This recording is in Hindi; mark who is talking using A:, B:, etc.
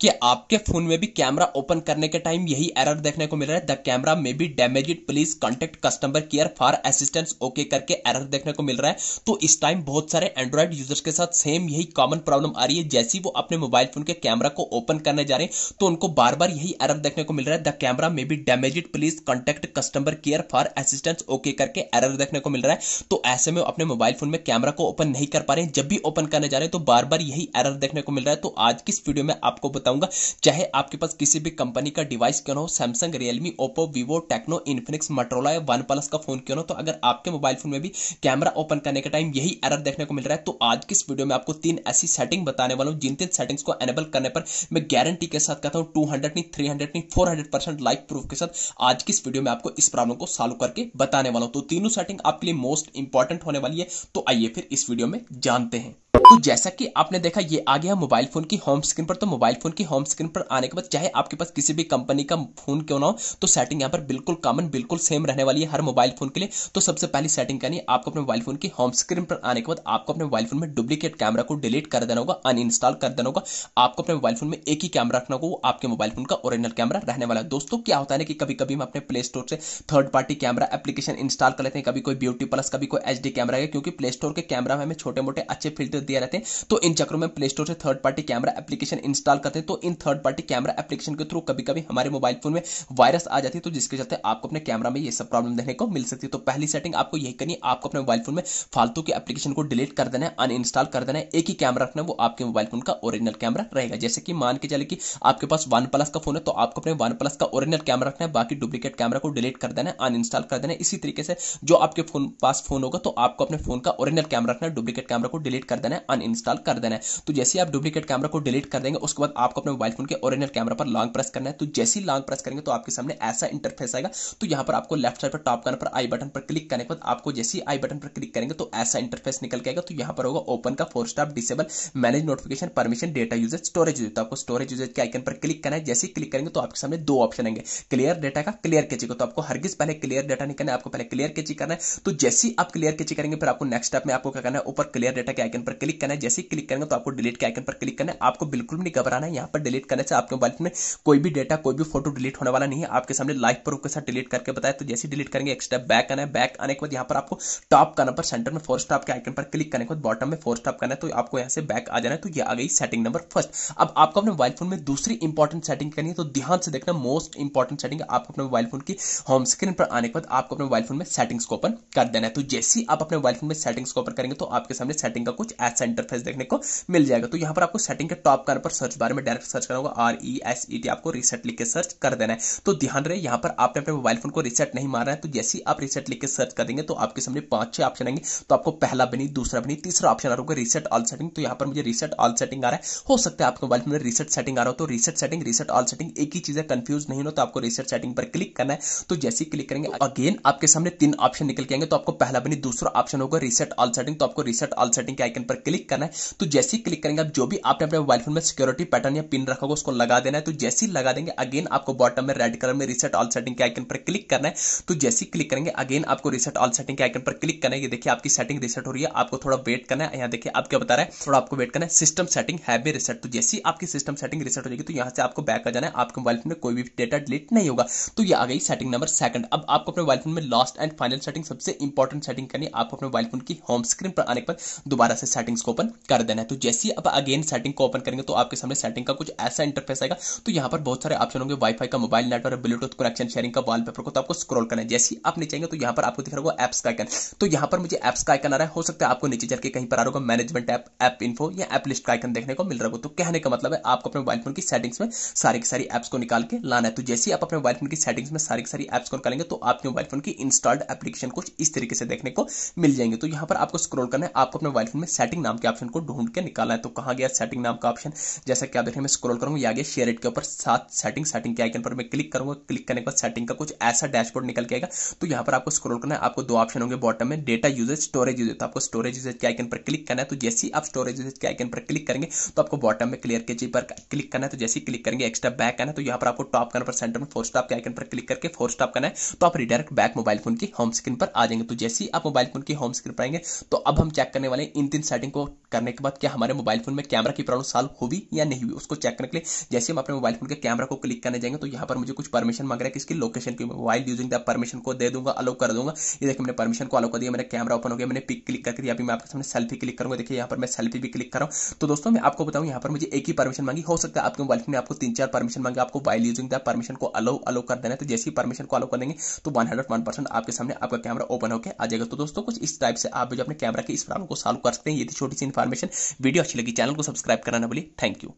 A: कि आपके फोन में भी कैमरा ओपन करने के टाइम यही एरर देखने को मिल रहा है द कैमरा में भी damage please contact customer care for assistance okay करके एरर देखने को मिल रहा है तो इस टाइम बहुत सारे एंड्रॉइड यूजर्स के साथ सेम यही कॉमन प्रॉब्लम आ रही है जैसी वो अपने मोबाइल फोन के कैमरा को ओपन करने जा रहे हैं तो उनको बार बार यही एरर देखने को मिल रहा है द कैमरा में भी damage please contact customer care for assistance okay करके एरर देखने को मिल रहा है तो ऐसे में अपने मोबाइल फोन में कैमरा को ओपन नहीं कर पा रहे हैं जब भी ओपन करने जा रहे हैं तो बार बार यही एरर देखने को मिल रहा है तो आज की इस वीडियो में आपको बताऊंगा चाहे आपके पास किसी भी कंपनी का डिवाइस क्यों हो Samsung Realme Oppo Vivo Tecno Infinix Motorola या वन प्लस का फोन क्यों हो तो अगर आपके मोबाइल फोन में भी कैमरा ओपन करने का टाइम यही एरर देखने को मिल रहा है तो आज की इस वीडियो में आपको तीन ऐसी सेटिंग बताने वाला हूँ जिन तीन सेटिंग्स को एनेबल करने पर मैं गारंटी के साथ कहता हूँ टू नहीं थ्री नहीं फोर लाइफ प्रूफ के साथ आज की इस वीडियो में आपको इस प्रॉब्लम को सॉल्व करके बताने वाला हूँ तो तीनों सेटिंग आपके लिए मोस्ट इंपॉर्टेंट होने वाली है तो आइए फिर इस वीडियो में जानते हैं तो जैसा कि आपने देखा ये आ गया मोबाइल फोन की होम स्क्रीन पर तो मोबाइल फोन की होम स्क्रीन पर आने के बाद चाहे आपके पास किसी भी कंपनी का फोन क्यों ना हो तो सेटिंग यहाँ पर बिल्कुल कॉमन बिल्कुल सेम रहने वाली है हर मोबाइल फोन के लिए तो सबसे पहली सेटिंग करनी है आपको अपने मोबाइल फोन की होम स्क्रीन पर आने के बाद आपको अपने मोबाइल फोन में डुप्लीकेट कैमरा को डिलीट कर देना होगा इंस्टॉल कर देना होगा आपको अपने मोबाइल फोन में एक ही कैमरा रखना होगा आपके मोबाइल फोन का ओरिजिनल कैमरा रहने वाला है दोस्तों क्या होता है कि कभी कभी हम अपने प्ले स्टोर से third party camera application install कर लेते हैं कभी कोई ब्यूटी प्लस कभी कोई एच कैमरा है क्योंकि प्ले स्टोर के कैमरा में हमें छोटे मोटे अच्छे फिल्टर दिए दिया रहते हैं तो इन चक्रों में प्ले स्टोर से third party camera application install करते हैं तो इन थर्ड पार्टी कैमरा एप्लीकेशन के थ्रू कभी कभी हमारे मोबाइल फोन में वायरस आ जाती है तो जिसके चलते आपको अपने कैमरा में ये सब प्रॉब्लम देखने को मिल सकती है तो पहली सेटिंग आपको यही करनी है आपको अपने मोबाइल फोन में फालतू के एप्लीकेशन को डिलीट कर देना है अन इंस्टॉल कर देना है एक ही कैमरा रखना है वो आपके मोबाइल फोन का ओरिजिनल कैमरा रहेगा जैसे कि मान के चले कि आपके पास वन प्लस का फोन है तो आपको अपने वन प्लस का ओरिजिनल कैमरा रखना है बाकी डुप्लीकेट कैमरा को डिलीट कर देना है अन इंस्टॉल कर देना है इसी तरीके से जो आपके फोन पास फोन होगा तो आपको अपने फोन का ओरिजिनल कैमरा रखना है डुप्लीकेट कैमरा को डिलीट कर देना है अनइंस्टॉल कर देना है तो जैसे आप डुप्लीकेट कैमरा को डिलीट कर देंगे उसके बाद आपको अपने मोबाइल फोन के ओरिजिनल कैमरा पर लॉन्ग प्रेस करना है तो जैसे ही लॉन्ग प्रेस करेंगे तो आपके सामने ऐसा इंटरफेस आएगा तो यहां पर आपको लेफ्ट साइड पर टॉप कॉर्नर पर आई बटन पर क्लिक करने के बाद आपको जैसे ही आई बटन पर क्लिक करेंगे तो ऐसा इंटरफेस निकल के आएगा तो यहां पर होगा ओपन का force stop disable manage notification permission data usage storage use तो आपको स्टोरेज यूजेज के आइकन पर क्लिक करना है जैसे ही क्लिक करेंगे तो आपके सामने दो ऑप्शन आएंगे क्लियर डेटा का क्लियर कैचिंग तो आपको हरगिज पहले क्लियर डेटा नहीं करना है आपको पहले क्लियर कैचिंग करना है तो जैसे ही आप क्लियर कैचिंग करेंगे फिर आपको नेक्स्ट स्टेप में आपको क्या करना है ऊपर क्लियर डेटा के आइकन पर क्लिक क्लिक करना है जैसे ही क्लिक करेंगे तो आपको डिलीट के आइकन पर क्लिक करना है आपको बिल्कुल भी नहीं घबराना है यहाँ पर डिलीट करने से आपके मोबाइल में कोई भी डेटा कोई भी फोटो डिलीट होने वाला नहीं है आपके सामने लाइव प्रूफ के साथ डिलीट करके बताया तो जैसे डिलीट करेंगे एक स्टेप बैक आना है बैक आने के बाद यहाँ पर आपको टॉप करना पर सेंटर में फोर स्टॉप के आइकन पर क्लिक करने के बाद बॉटम में फोर स्टॉप करना है तो आपको यहाँ से बैक आ जाना है तो ये आ गई सेटिंग नंबर फर्स्ट अब आपको अपने मोबाइल फोन में दूसरी इंपॉर्टेंट सेटिंग करनी है तो ध्यान से देखना मोस्ट इंपॉर्टेंट सेटिंग आपको अपने मोबाइल फोन की होम स्क्रीन पर आने के बाद आपको अपने मोबाइल फोन में सेटिंग्स को ओपन कर देना है तो जैसे ही आप अपने मोबाइल फोन में सेटिंग्स को ओपन करेंगे तो आपके सामने सेटिंग का कुछ ऐसा इंटरफेस देखने को मिल जाएगा तो यहां पर आपको सेटिंग के टॉप कार्ड पर सर्च बार में डायरेक्ट सर्च करना होगा R E S E T आपको रिसेट लिख के सर्च कर देना है तो ध्यान रहे यहां पर आपने अपने मोबाइल फोन को रिसेट नहीं मारा है तो जैसे ही आप रिसेट लिख के सर्च करेंगे तो आपके सामने पांच छह ऑप्शन आएंगे तो आपको पहला बनी दूसरा बनी तीसरा ऑप्शन आ रहा होगा रिसेट ऑल सेटिंग तो यहां पर मुझे रिसेट ऑल सेटिंग आ रहा है हो सकता है आपके मोबाइल फोन में रिसेट सेटिंग आ रहा हो तो reset setting reset all setting एक ही चीज है कंफ्यूज नहीं हो तो आपको रिसेट सेटिंग पर क्लिक करना है तो जैसे ही क्लिक करेंगे अगेन आपके सामने तीन ऑप्शन निकल के आएंगे तो आपको पहला बनी दूसरा ऑप्शन होगा रिसेट ऑल सेटिंग तो आपको रिसेट ऑल सेटिंग के आइकन पर क्लिक क्लिक करना है तो जैसे ही क्लिक करेंगे आप जो भी आपने अपने मोबाइल फोन में सिक्योरिटी पैटर्न या पिन रखा होगा उसको लगा देना है तो जैसे ही लगा देंगे अगेन आपको बॉटम में रेड कलर में रिसेट ऑल सेटिंग के आइकन पर क्लिक करना है तो जैसे ही क्लिक करेंगे अगेन आपको रिसेट ऑल सेटिंग के आइकन पर क्लिक करना है ये देखिए आपकी सेटिंग रिसेट हो रही है आपको थोड़ा वेट करना है यहाँ देखिए आप क्या बता रहे हैं थोड़ा आपको वेट करना है सिस्टम सेटिंग है भी रिसेट तो जैसे ही आपकी सिस्टम सेटिंग रिसेट हो जाएगी तो यहाँ से आपको बैक आ जाना है आपके मोबाइल फोन में कोई भी डेटा डिलीट नहीं होगा तो ये आ गई सेटिंग नंबर सेकंड अब आपको अपने मोबाइल फोन में लास्ट एंड फाइनल सेटिंग सबसे इंपॉर्टेंट सेटिंग करनी आपको अपने मोबाइल फोन की होम स्क्रीन पर आने पर दोबारा से सेटिंग्स उसको ओपन कर देना है तो जैसे ही अब अगेन सेटिंग को ओपन करेंगे तो आपके सामने सेटिंग का कुछ ऐसा इंटरफेस आएगा तो यहाँ पर बहुत सारे ऑप्शन होंगे वाईफाई का mobile network Bluetooth connection sharing का वॉलपेपर को तो आपको स्क्रॉल करना है जैसे ही आप नीचे आएंगे तो यहाँ पर आपको दिख रहा होगा एप्स का आइकन तो यहाँ पर मुझे एप्स का आइकन आ रहा है हो सकता है आपको नीचे जाकर कहीं पर आ रहा होगा मैनेजमेंट ऐप ऐप इन्फो या एप लिस्ट का आइकन देखने को मिल रहा होगा तो कहने का मतलब है आपको अपने मोबाइल फोन की सेटिंग्स में सारी की सारी एप्स को निकाल के लाना है तो जैसे आप अपने मोबाइल फोन की सेटिंग्स में सारी की सारी एप्स को निकालेंगे तो आपके मोबाइल फोन की इंस्टॉल्ड एप्लीकेशन कुछ इस तरीके से देखने को मिल जाएंगे तो यहाँ पर आपको स्क्रॉल करना है आपको अपने मोबाइल फोन में सेटिंग नाम के ऑप्शन को ढूंढ के निकालना है तो कहा गया सेटिंग नाम का ऑप्शन जैसा कि आप देखें मैं स्क्रॉल करूंगा या गया शेयर के ऊपर सात सेटिंग सेटिंग के आइकन पर मैं क्लिक करूंगा क्लिक करने के बाद सेटिंग का कुछ ऐसा डैशबोर्ड निकल के आएगा तो यहाँ पर आपको स्क्रॉल करना है आपको दो ऑप्शन होंगे बॉटम में डेटा यूजेज स्टोरेज यूजेज आपको स्टोरेज यूजेज के आइकन पर क्लिक करना है तो जैसे ही आप स्टोरेज यूजेज के आइकन पर क्लिक करेंगे तो आपको बॉटम में क्लियर के चीज पर क्लिक करना है तो जैसे ही क्लिक करेंगे एक्स्ट्रा बैक करना है तो यहाँ पर आपको टॉप करना पर सेंटर में फोर स्टॉप के आइकन पर क्लिक करके फोर स्टॉप करना है तो आप रिडायरेक्ट बैक मोबाइल फोन की होम स्क्रीन पर आ जाएंगे तो जैसे ही आप मोबाइल फोन की होम स्क्रीन पर आएंगे तो अब हम चेक करने वाले इन तीन सेटिंग को करने के बाद क्या हमारे मोबाइल फोन में कैमरा की प्रॉब्लम सॉल्व हुई या नहीं हुई उसको चेक करने के लिए जैसे हम अपने मोबाइल फोन के कैमरा को क्लिक करने जाएंगे तो यहाँ पर मुझे कुछ परमिशन मांग रहा है किसकी लोकेशन की मोबाइल यूजिंग द परमिशन को दे दूंगा अलो कर दूंगा ये देखिए मैंने परमिशन को अलो कर दिया मेरा कैमरा ओपन हो गया मैंने पिक क्लिक करके अभी मैं आपके सामने सेल्फी क्लिक करूंगा देखिए यहाँ पर मैं सेल्फी भी क्लिक कर रहा हूँ तो दोस्तों मैं आपको बताऊँ यहाँ पर मुझे एक ही परमिशन मांगी हो सकता है आपके मोबाइल फोन में आपको तीन चार परमिशन मांगे आपको वाइल यूजिंग द परमिशन को अलो अलो कर देना तो जैसे ही परमिशन को अलो कर देंगे तो वन हंड्रेड वन परसेंट आपके सामने आपका कैमरा ओपन होकर आ जाएगा तो दोस्तों कुछ इस टाइप से आप जो अपने कैमरा की इस प्रॉब्लम को सॉल्व कर सकते हैं ये थी छोटी सी इन्फॉर्मेशन वीडियो अच्छी लगी चैनल को सब्सक्राइब कराना बोली थैंक यू